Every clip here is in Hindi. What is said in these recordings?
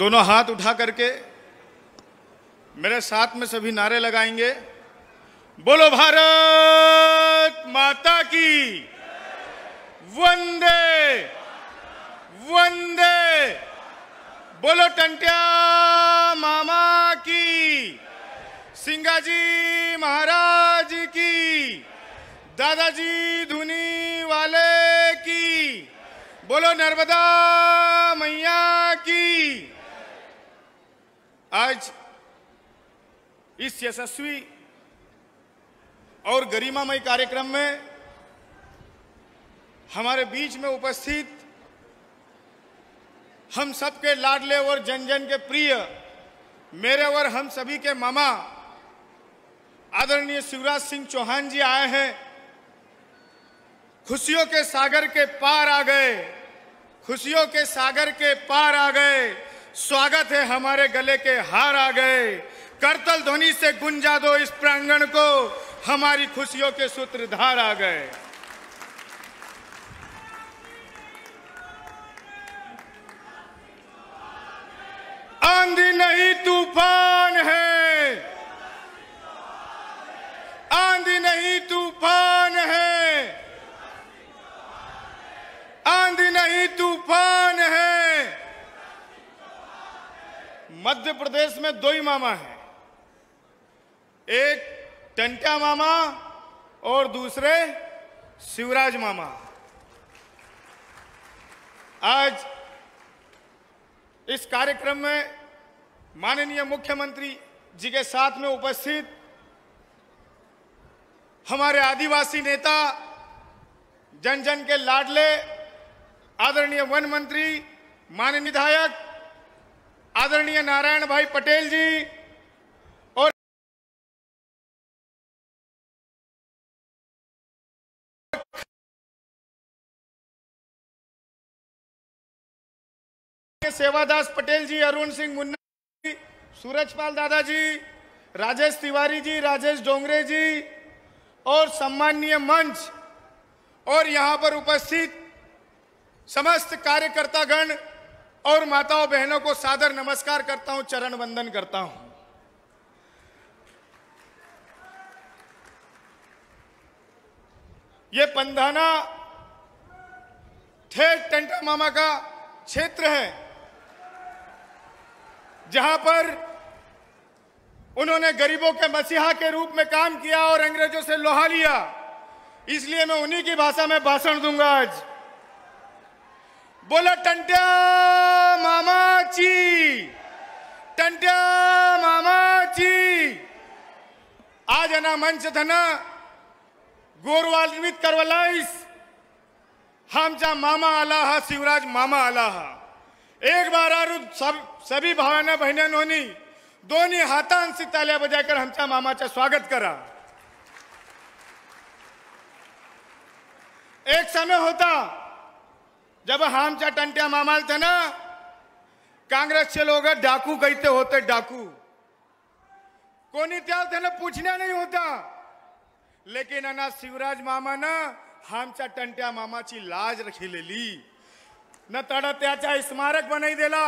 दोनों हाथ उठा करके मेरे साथ में सभी नारे लगाएंगे बोलो भारत माता की वंदे वंदे बोलो टंटिया मामा की सिंगाजी महाराज की दादाजी धुनी वाले की बोलो नर्मदा मैया की आज इस यशस्वी और गरिमामय कार्यक्रम में हमारे बीच में उपस्थित हम सबके लाडले और जन जन के प्रिय मेरे और हम सभी के मामा आदरणीय शिवराज सिंह चौहान जी आए हैं खुशियों के सागर के पार आ गए खुशियों के सागर के पार आ गए स्वागत है हमारे गले के हार आ गए करतल ध्वनि से गुंजा दो इस प्रांगण को हमारी खुशियों के सूत्रधार आ गए आंधी नहीं तूफान है मध्य प्रदेश में दो ही मामा हैं एक टंटा मामा और दूसरे शिवराज मामा आज इस कार्यक्रम में माननीय मुख्यमंत्री जी के साथ में उपस्थित हमारे आदिवासी नेता जन जन के लाडले आदरणीय वन मंत्री माननीय विधायक आदरणीय नारायण भाई पटेल जी और सेवादास पटेल जी अरुण सिंह मुन्ना जी सूरजपाल दादाजी राजेश तिवारी जी राजेश डोंगरे जी और सम्माननीय मंच और यहाँ पर उपस्थित समस्त कार्यकर्तागण और माताओं बहनों को सादर नमस्कार करता हूं चरण वंदन करता हूं ये पंधाना ठेठ टंटा मामा का क्षेत्र है जहां पर उन्होंने गरीबों के मसीहा के रूप में काम किया और अंग्रेजों से लोहा लिया इसलिए मैं उन्हीं की भाषा में भाषण दूंगा आज बोला टंटिया मामाची टंट्या मामाची आज ना मंच धन निमित्त करवलाईस हा आमचा मामा आला हा शिवराज मामा आला हा एक बार आरू सब सभी भावना भावांना नोनी दोन्ही हातांशी ताल्या बजाकर हमचा मामाचा स्वागत करा एक समय होता जब हमचा टंट्या मामाल ना कांग्रेस काँग्रेसचे लोग डाकू कहते होते डाकू को त्या त्यांना तो होता लेकिन अना शिवराज मामानं आमच्या टंट्या मामाची लाज रखिलेली न तडा स्मारक बनाई दिला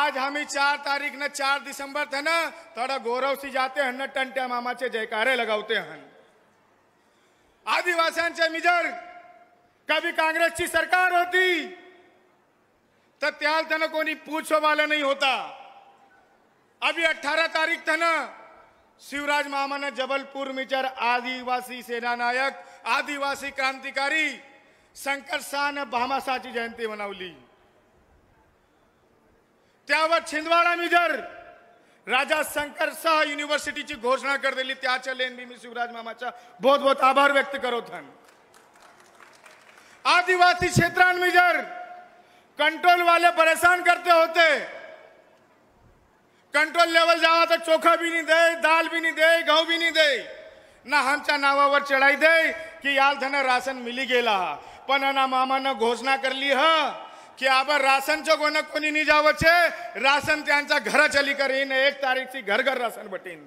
आज हम ही चार तारीख न चार दिसंबर थे ना थोड़ा गौरव सी जाते हैं न टंट्या मामा चे जयकारे लगाते हैं आदिवासियों मिजर कभी कांग्रेस की सरकार होती तत्याल थन कोनी पूछो वाला नहीं होता अभी 18 तारीख थन शिवराज मामा ने जबलपुर मिचर आदिवासी सेना नायक आदिवासी क्रांतिकारी शंकर शाह ने भामाशाची जयंती मनवली त्यावर छिंदवाडा मिजर राजा शंकर शाह यूनिवर्सिटी युनिव्हर्सिटीची घोषणा कर दिली त्याच्या लेनबी मी शिवराज मामाचा बहुत बहुत आभार व्यक्त करो करत आदिवासी क्षेत्र में जर कंट्रोल वाले परेशान करते होते कंट्रोल लेवल जावा तो चोखा भी नहीं दे दाल भी नहीं दे गहू भी नहीं दे ना आमच्या नावावर चढाई दे कि याल धन राशन मिली गेला पण ना ने घोषणा करली ह की आपण राशनचं कोण कोणी नाही जावचे राशन त्यांच्या घर चली करीन एक तारीख तारीखची घर घर राशन बटीन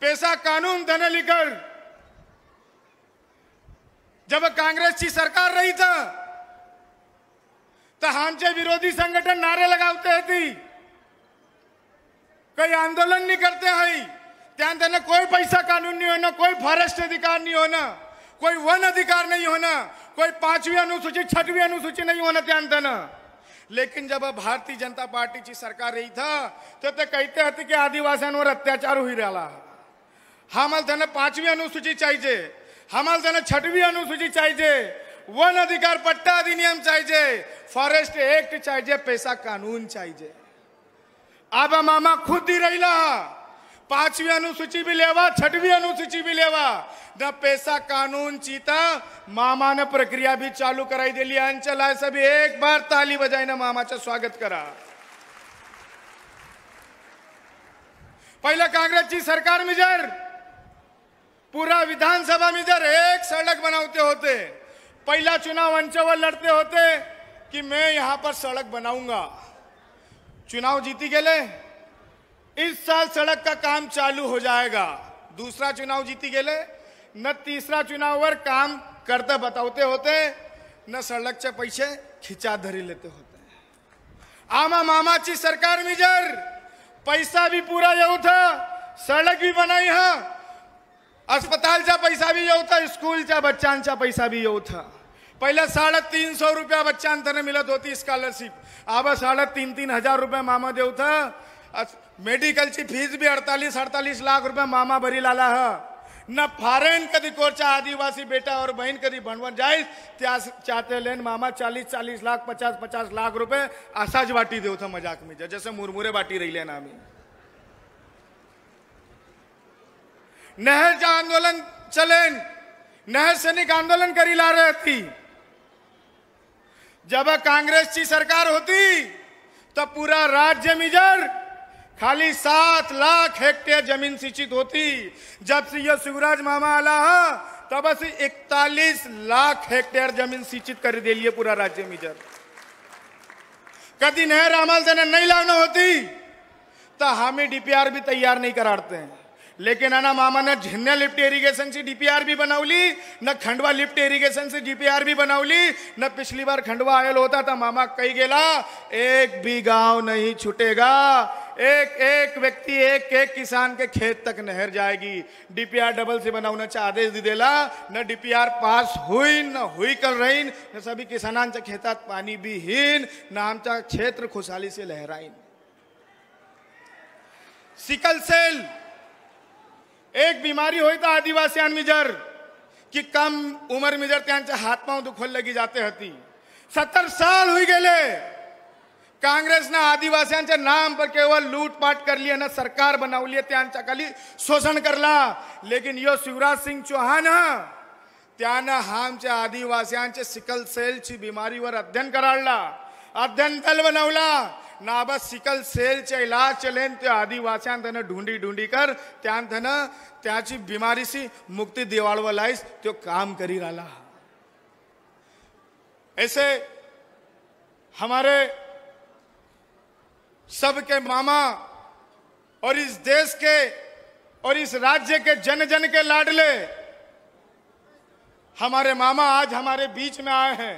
पैसा कानून धन लिकड जब कांग्रेस की सरकार रही था तो हमसे विरोधी संगठन नारे लगाते थी कोई आंदोलन नहीं करते है त्यान तने कोई पैसा कानून नहीं होना कोई फॉरेस्ट अधिकार नहीं होना कोई वन अधिकार नहीं होना कोई पांचवी अनुसूची छठवीं अनुसूची नहीं होना त्यान त्यांना लेकिन जब भारतीय जनता पार्टी की सरकार रही था तो ते कहते होते की आदिवासियों अत्याचार हुई राहिला हा मला पांचवी पाचवी अनुसूची चाहिए આમાં તેને છઠ્ઠી અનુસૂચિ ચાહીજે वन अधिकार पट्टा अधिनियम चाहिए फॉरेस्ट एक्ट चाहिए पैसा कानून चाहिए अब मामा खुद दी रही पांचवी अनुसूची भी लेवा छठवी अनुसूची भी लेवा न पैसा कानून चीता मामा ने प्रक्रिया भी चालू कराई दिली अंचल आए सभी एक बार ताली बजाई मामा मामाचं स्वागत करा पहले कांग्रेस की सरकार मिजर पूरा विधानसभा में जर एक सड़क बनाते होते पहला चुनाव अंचवल लड़ते होते कि मैं यहाँ पर सड़क बनाऊंगा चुनाव जीती गले इस साल सड़क का काम चालू हो जाएगा दूसरा चुनाव जीती गले न तीसरा चुनाव पर काम करते बताते होते न सड़क से पैसे खिंचा धरी लेते होते आमा मामा ची सरकार में जर पैसा भी पूरा यू था सड़क भी बनाई है हाँ। अस्पताल जा पैसा भी यो था स्कूल बच्चा बच्चांचा पैसा भी यो था पहले साढ़े तीन सौ रुपया बच्चा तने मिलत होती स्कॉलरशिप अब साढ़े तीन तीन हजार रुपये मामा देव था मेडिकल की फीस भी अड़तालीस अड़तालीस लाख रुपये मामा भरी लाला है न फॉरेन कभी कोरचा आदिवासी बेटा और बहन कभी भणवन जाए त्या चाहते लेन मामा चालीस चालीस लाख पचास पचास लाख रुपये आशाज बाटी देव था मजाक में जैसे मुरमुरे बाटी रही लेना हमें जा आंदोलन ચલેન नहर सैनिक आंदोलन करी ला रहे थी जब कांग्रेस की सरकार होती तो पूरा राज्य मिजर खाली सात लाख हेक्टेयर जमीन सिंचित होती जब से यह शिवराज मामा आला तब से इकतालीस लाख हेक्टेयर जमीन सिंचित कर दे लिए पूरा राज्य मिजर कभी नहर अमल से नहीं लाना होती तो हमें डीपीआर भी तैयार नहीं कराते हैं लेकिन आना मामा ना झिन्या लिफ्ट इरिगेशन से डीपीआर भी बनावली न खंडवा लिफ्ट इरिगेशन से डीपीआर भी बनावली न पिछली बार खंडवा आयल होता था मामा कही गेला एक भी गांव नहीं छुटेगा एक एक व्यक्ति एक एक किसान के खेत तक नहर जाएगी डीपीआर डबल से बनाऊना चा आदेश दी देला न डीपीआर पास हुई न हुई कर रही न सभी किसानांच्या खेतात भी हीन न आमचा क्षेत्र खुशहाली से लहराइन सिकल सेल एक बीमारी बिमारी तो आदिवासी आदिवासियांजर कि कम उमर मिजर हाथ हातपाव दुखोल लगी जाते हती सत्तर साल हुई गेले काँग्रेस ना आदिवासियांच्या नाम पर केवल लूटपाट कर करली ना सरकार बनवली त्यांच्या खाली शोषण करला लेकिन यो शिवराज सिंह चौहान त्यानं हामच्या आदिवासियांचे सिकल सेल बीमारी वर अध्ययन कराला अध्ययन दल बनवला ना बस सिकल सेल चैला चलेन त्या आदिवासियां थंय ढूंढी ढूंढी कर त्यान थंय त्याची मुक्ति मुक्ती दिवाळवं लायस त्यो काम करी राला ऐसे हमारे सबके मामा और इस देश के और इस राज्य के जन जन के लाडले हमारे मामा आज हमारे बीच में आए हैं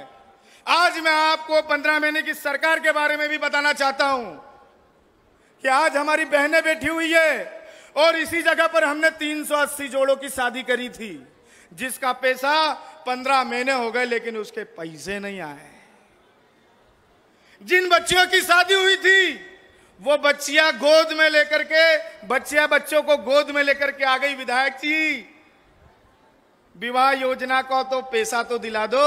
आज मैं आपको पंद्रह महीने की सरकार के बारे में भी बताना चाहता हूं कि आज हमारी बहनें बैठी हुई है और इसी जगह पर हमने 380 जोड़ों की शादी करी थी जिसका पैसा पंद्रह महीने हो गए लेकिन उसके पैसे नहीं आए जिन बच्चियों की शादी हुई थी वो बच्चिया गोद में लेकर के बच्चिया बच्चों को गोद में लेकर के आ गई विधायक जी विवाह योजना का तो पैसा तो दिला दो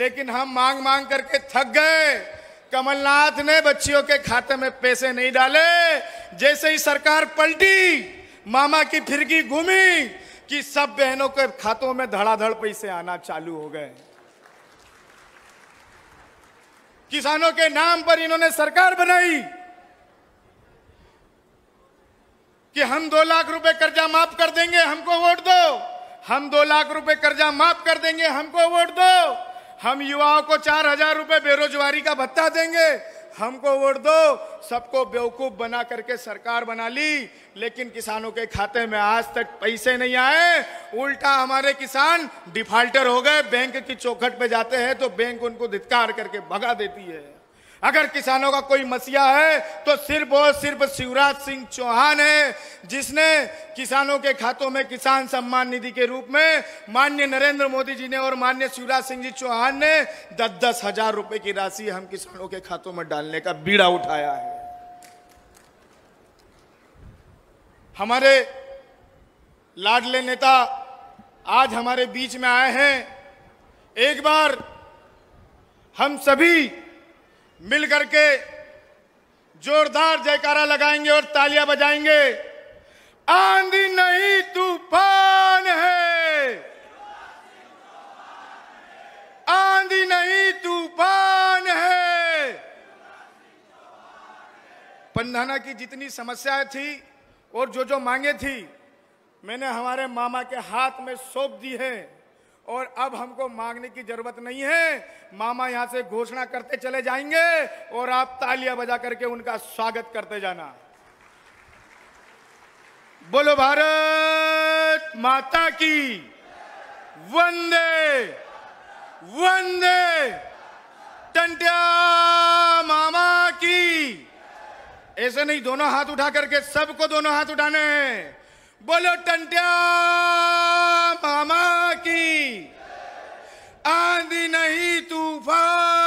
लेकिन हम मांग मांग करके थक गए कमलनाथ ने बच्चियों के खाते में पैसे नहीं डाले जैसे ही सरकार पलटी मामा की फिरकी घूमी कि सब बहनों के खातों में धड़ाधड़ पैसे आना चालू हो गए किसानों के नाम पर इन्होंने सरकार बनाई कि हम दो लाख रुपए कर्जा माफ कर देंगे हमको वोट दो हम दो लाख रुपए कर्जा माफ कर देंगे हमको वोट दो हम युवाओं को चार हजार रुपए बेरोजगारी का भत्ता देंगे हमको वोट दो सबको बेवकूफ बना करके सरकार बना ली लेकिन किसानों के खाते में आज तक पैसे नहीं आए उल्टा हमारे किसान डिफाल्टर हो गए बैंक की चौखट पे जाते हैं तो बैंक उनको धिक्कार करके भगा देती है अगर किसानों का कोई मसीहा है तो सिर्फ और सिर्फ शिवराज सिंह चौहान है जिसने किसानों के खातों में किसान सम्मान निधि के रूप में माननीय नरेंद्र मोदी जी ने और माननीय शिवराज सिंह जी चौहान ने दस दस हजार रुपए की राशि हम किसानों के खातों में डालने का बीड़ा उठाया है हमारे लाडले नेता आज हमारे बीच में आए हैं एक बार हम सभी मिलकर के जोरदार जयकारा लगाएंगे और तालियां बजाएंगे आंधी नहीं तूफान है आंधी नहीं तूफान है पंधाना की जितनी समस्याएं थी और जो जो मांगे थी मैंने हमारे मामा के हाथ में सौंप दी है और अब हमको मांगने की जरूरत नहीं है मामा यहां से घोषणा करते चले जाएंगे और आप तालियां बजा करके उनका स्वागत करते जाना बोलो भारत माता की वंदे वंदे टंटिया मामा की ऐसे नहीं दोनों हाथ उठा करके सबको दोनों हाथ उठाने हैं बोलो टंटिया मामा की आंधी नहीं तूफान